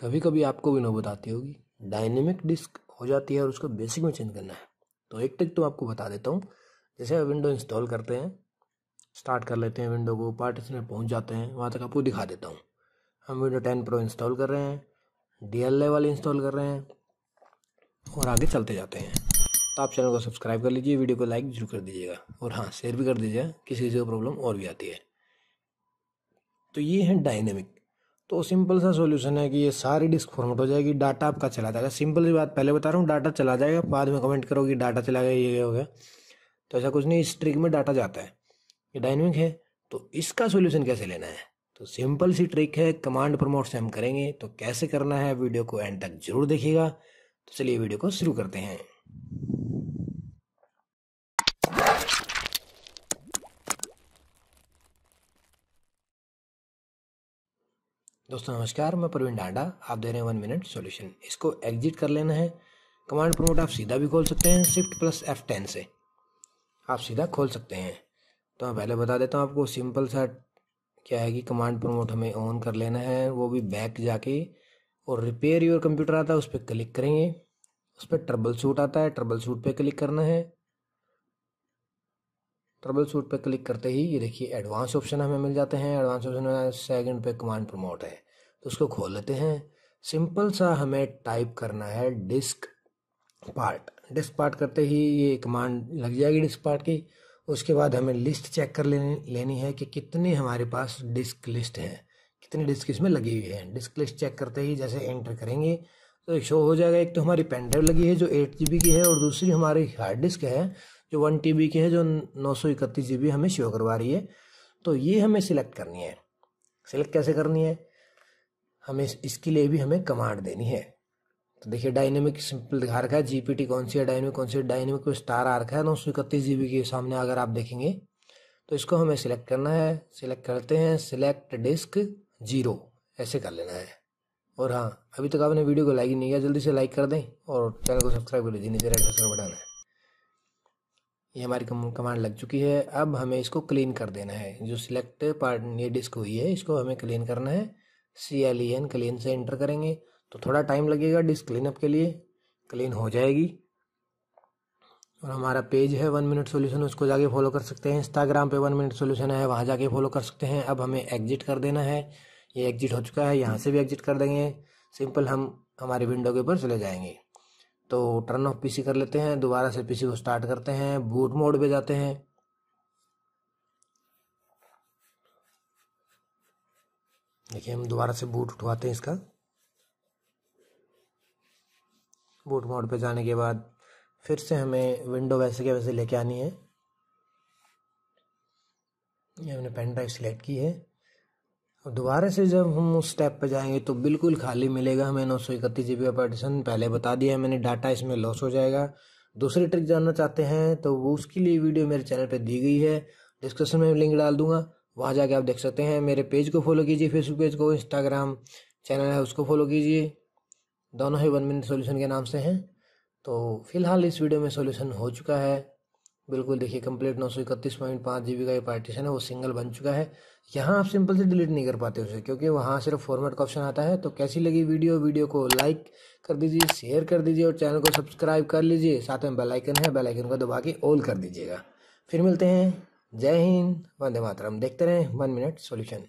कभी कभी आपको भी नौबत आती होगी डायनेमिक डिस्क हो जाती है और उसको बेसिक में चेंज करना है तो एक टिक तो आपको बता देता हूँ जैसे विंडो इंस्टॉल करते हैं स्टार्ट कर लेते हैं विंडो को पार्टीशन में पहुँच जाते हैं वहाँ तक आपको दिखा देता हूँ हम विंडो टेन प्रो इंस्टॉल कर रहे हैं डी एल वाले इंस्टॉल कर रहे हैं और आगे चलते जाते हैं तो आप चैनल को सब्सक्राइब कर लीजिए वीडियो को लाइक जरूर कर दीजिएगा और हाँ शेयर भी कर दीजिएगा किसी चीज़ को प्रॉब्लम और भी आती है तो ये है डायनेमिक तो सिंपल सा सॉल्यूशन है कि ये सारी डिस्क फॉर्मेट हो जाएगी डाटा आपका चला जाएगा सिंपल सी बात पहले बता रहा हूँ डाटा चला जाएगा बाद में कमेंट करो कि डाटा चला गया ये हो गया तो ऐसा कुछ नहीं इस ट्रिक में डाटा जाता है ये डायनमिक है तो इसका सोल्यूशन कैसे लेना है तो सिंपल सी ट्रिक है कमांड प्रमोट से हम करेंगे तो कैसे करना है वीडियो को एंड तक जरूर देखिएगा तो चलिए वीडियो को शुरू करते हैं दोस्तों नमस्कार मैं प्रवीण डांडा आप दे रहे हैं वन मिनट सॉल्यूशन इसको एग्जिट कर लेना है कमांड प्रमोट आप सीधा भी खोल सकते हैं शिफ्ट प्लस एफ टेन से आप सीधा खोल सकते हैं तो मैं पहले बता देता हूँ आपको सिंपल सा क्या है कि कमांड प्रोमोट हमें ऑन कर लेना है वो भी बैक जाके और रिपेयर योर कंप्यूटर आता है उस पर क्लिक करेंगे उस पर ट्रबल सूट आता है ट्रबल सूट पर क्लिक करना है ट्रबल सूट पर क्लिक करते ही ये देखिए एडवांस ऑप्शन हमें मिल जाते हैं एडवांस ऑप्शन में सेकंड पे कमांड प्रमोट है तो उसको खोल लेते हैं सिंपल सा हमें टाइप करना है डिस्क पार्ट डिस्क पार्ट करते ही ये कमांड लग जाएगी डिस्क पार्ट की उसके बाद हमें लिस्ट चेक कर लेनी लेनी है कि कितने हमारे पास डिस्क लिस्ट है कितनी डिस्क इसमें लगी हुई है डिस्क लिस्ट चेक करते ही जैसे एंटर करेंगे तो शो हो जाएगा एक तो हमारी पेन ड्राइव लगी है जो एट जी की है और दूसरी हमारी हार्ड डिस्क है जो वन टी की है जो नौ सौ इकतीस जी हमें शो करवा रही है तो ये हमें सिलेक्ट करनी है सिलेक्ट कैसे करनी है हमें इसके लिए भी हमें कमांड देनी है तो देखिए डायनेमिक सिंपल दिखा रखा है जीपीटी कौन सी है डायनेमिक कौन सी है डायनेमिक स्टार आ रखा है नौ सौ इकतीस बी के सामने अगर आप देखेंगे तो इसको हमें सिलेक्ट करना है सिलेक्ट करते हैं सिलेक्ट डिस्क जीरो ऐसे कर लेना है और हाँ अभी तक आपने वीडियो को लाइक नहीं किया जल्दी से लाइक कर दें और चैनल को सब्सक्राइब कर लीजिए नीचे रेड बटन है ये हमारी कमांड लग चुकी है अब हमें इसको क्लीन कर देना है जो सिलेक्ट पार्ट ये डिस्क हुई है इसको हमें क्लीन करना है C L E N clean से एंटर करेंगे तो थोड़ा टाइम लगेगा डिस्क क्लीनअप के लिए क्लीन हो जाएगी और हमारा पेज है वन मिनट सोल्यूशन उसको जाके फॉलो कर सकते हैं इंस्टाग्राम पे वन मिनट सोल्यूशन है वहाँ जाके फॉलो कर सकते हैं अब हमें एग्जिट कर देना है ये एग्जिट हो चुका है यहाँ से भी एग्जिट कर देंगे सिंपल हम हमारे विंडो के ऊपर चले जाएंगे तो टर्न ऑफ पीसी कर लेते हैं दोबारा से पीसी को स्टार्ट करते हैं बूट मोड पे जाते हैं देखिए हम दोबारा से बूट उठवाते हैं इसका बूट मोड पे जाने के बाद फिर से हमें विंडो वैसे के वैसे लेके आनी है ये हमने पेन ड्राइव सिलेक्ट की है दोबारा से जब हम उस स्टेप पर जाएंगे तो बिल्कुल खाली मिलेगा हमें नौ सौ इकतीस जी बी पार्टीशन पहले बता दिया है मैंने डाटा इसमें लॉस हो जाएगा दूसरी ट्रिक जानना चाहते हैं तो वो उसके लिए वीडियो मेरे चैनल पर दी गई है डिस्क्रिप्शन में लिंक डाल दूंगा वहाँ जाके आप देख सकते हैं मेरे पेज को फॉलो कीजिए फेसबुक पेज को इंस्टाग्राम चैनल है उसको फॉलो कीजिए दोनों ही वन मिनट सोल्यूशन के नाम से हैं तो फिलहाल इस वीडियो में सोल्यूशन हो चुका है बिल्कुल देखिए कंप्लीट नौ सौ इकतीस पॉइंट पाँच जी बी का ये पार्टीशन है वो सिंगल बन चुका है यहाँ आप सिंपल से डिलीट नहीं कर पाते उसे क्योंकि वहाँ सिर्फ फॉर्मेट का ऑप्शन आता है तो कैसी लगी वीडियो वीडियो को लाइक कर दीजिए शेयर कर दीजिए और चैनल को सब्सक्राइब कर लीजिए साथ में बेलाइकन है बेलाइकन को दबा के ऑल कर दीजिएगा फिर मिलते हैं जय हिंद वंदे मातरम देखते रहें वन मिनट सोल्यूशन